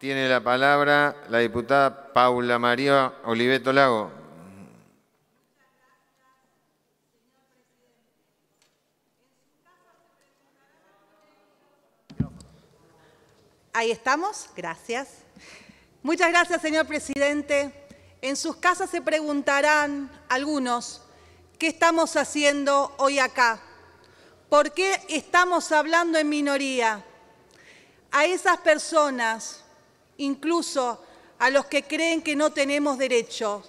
Tiene la palabra la diputada Paula María Oliveto Lago. Ahí estamos, gracias. Muchas gracias, señor presidente. En sus casas se preguntarán algunos, ¿qué estamos haciendo hoy acá? ¿Por qué estamos hablando en minoría? A esas personas incluso a los que creen que no tenemos derecho.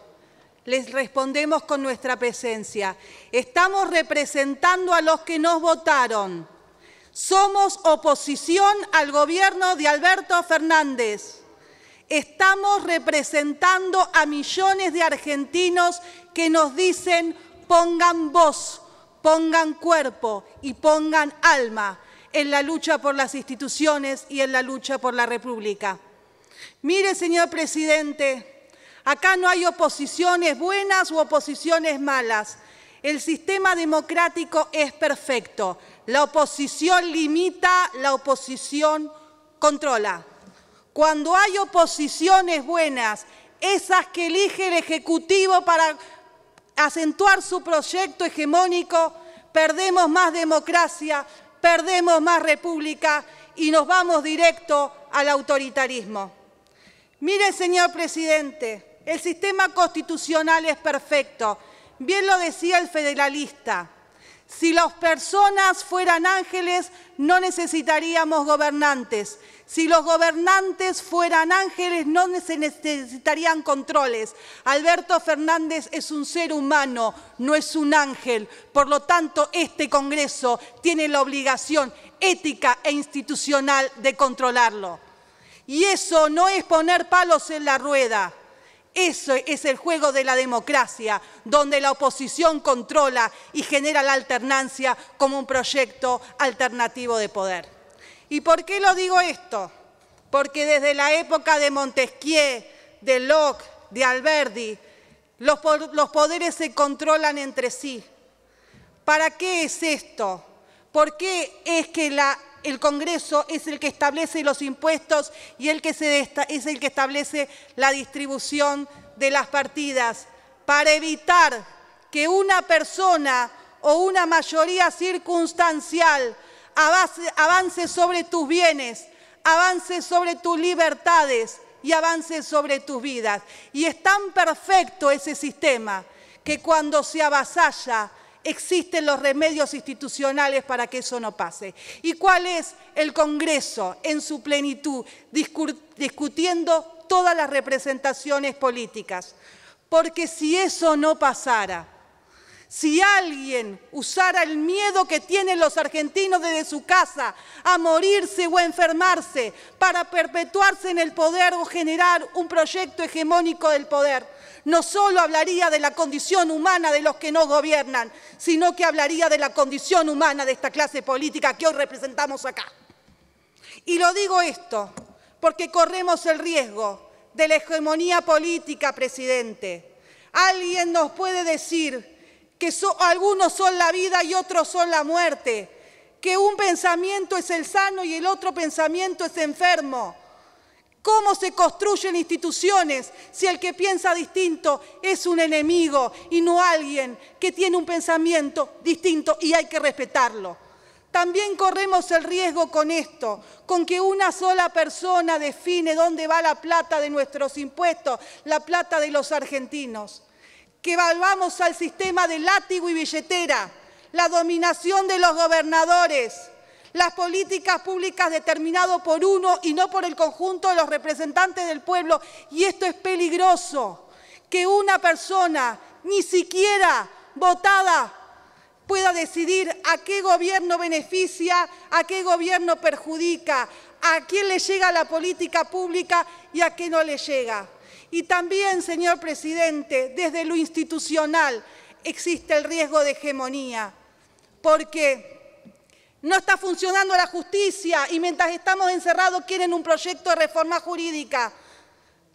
Les respondemos con nuestra presencia. Estamos representando a los que nos votaron. Somos oposición al gobierno de Alberto Fernández. Estamos representando a millones de argentinos que nos dicen pongan voz, pongan cuerpo y pongan alma en la lucha por las instituciones y en la lucha por la República. Mire, señor presidente, acá no hay oposiciones buenas u oposiciones malas. El sistema democrático es perfecto. La oposición limita, la oposición controla. Cuando hay oposiciones buenas, esas que elige el Ejecutivo para acentuar su proyecto hegemónico, perdemos más democracia, perdemos más república y nos vamos directo al autoritarismo. Mire, señor presidente, el sistema constitucional es perfecto. Bien lo decía el federalista. Si las personas fueran ángeles, no necesitaríamos gobernantes. Si los gobernantes fueran ángeles, no se necesitarían controles. Alberto Fernández es un ser humano, no es un ángel. Por lo tanto, este Congreso tiene la obligación ética e institucional de controlarlo. Y eso no es poner palos en la rueda. Eso es el juego de la democracia, donde la oposición controla y genera la alternancia como un proyecto alternativo de poder. ¿Y por qué lo digo esto? Porque desde la época de Montesquieu, de Locke, de Alberti, los, los poderes se controlan entre sí. ¿Para qué es esto? ¿Por qué es que el Congreso es el que establece los impuestos y el que es el que establece la distribución de las partidas? Para evitar que una persona o una mayoría circunstancial avance sobre tus bienes, avance sobre tus libertades y avance sobre tus vidas. Y es tan perfecto ese sistema que cuando se avasalla existen los remedios institucionales para que eso no pase. ¿Y cuál es el Congreso en su plenitud discutiendo todas las representaciones políticas? Porque si eso no pasara, si alguien usara el miedo que tienen los argentinos desde su casa a morirse o a enfermarse para perpetuarse en el poder o generar un proyecto hegemónico del poder, no solo hablaría de la condición humana de los que no gobiernan, sino que hablaría de la condición humana de esta clase política que hoy representamos acá. Y lo digo esto porque corremos el riesgo de la hegemonía política, presidente. Alguien nos puede decir que algunos son la vida y otros son la muerte, que un pensamiento es el sano y el otro pensamiento es enfermo. ¿Cómo se construyen instituciones si el que piensa distinto es un enemigo y no alguien que tiene un pensamiento distinto y hay que respetarlo? También corremos el riesgo con esto, con que una sola persona define dónde va la plata de nuestros impuestos, la plata de los argentinos que valvamos al sistema de látigo y billetera, la dominación de los gobernadores, las políticas públicas determinadas por uno y no por el conjunto de los representantes del pueblo. Y esto es peligroso, que una persona ni siquiera votada pueda decidir a qué gobierno beneficia, a qué gobierno perjudica, a quién le llega la política pública y a qué no le llega. Y también, señor presidente, desde lo institucional existe el riesgo de hegemonía, porque no está funcionando la justicia y mientras estamos encerrados quieren un proyecto de reforma jurídica.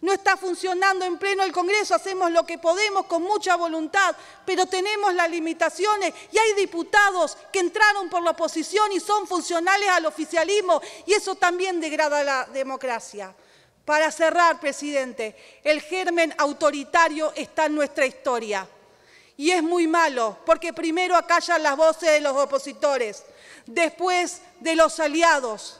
No está funcionando en pleno el Congreso, hacemos lo que podemos con mucha voluntad, pero tenemos las limitaciones y hay diputados que entraron por la oposición y son funcionales al oficialismo y eso también degrada la democracia. Para cerrar, presidente, el germen autoritario está en nuestra historia. Y es muy malo, porque primero acallan las voces de los opositores, después de los aliados,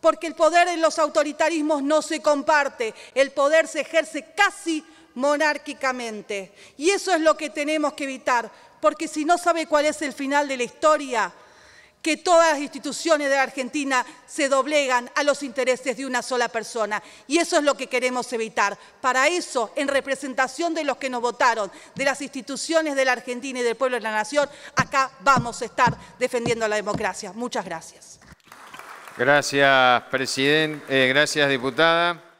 porque el poder en los autoritarismos no se comparte, el poder se ejerce casi monárquicamente. Y eso es lo que tenemos que evitar, porque si no sabe cuál es el final de la historia, que todas las instituciones de la Argentina se doblegan a los intereses de una sola persona. Y eso es lo que queremos evitar. Para eso, en representación de los que nos votaron, de las instituciones de la Argentina y del pueblo de la nación, acá vamos a estar defendiendo la democracia. Muchas gracias. Gracias, presidente. Eh, gracias, diputada.